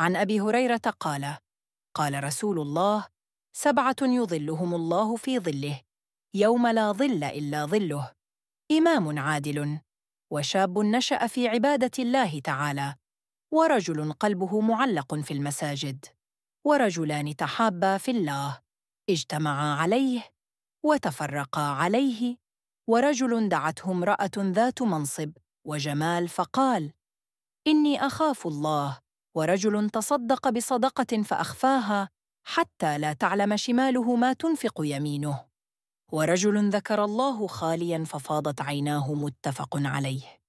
عن ابي هريره قال قال رسول الله سبعه يظلهم الله في ظله يوم لا ظل الا ظله امام عادل وشاب نشا في عباده الله تعالى ورجل قلبه معلق في المساجد ورجلان تحابا في الله اجتمعا عليه وتفرقا عليه ورجل دعته امراه ذات منصب وجمال فقال اني اخاف الله ورجل تصدق بصدقه فاخفاها حتى لا تعلم شماله ما تنفق يمينه ورجل ذكر الله خاليا ففاضت عيناه متفق عليه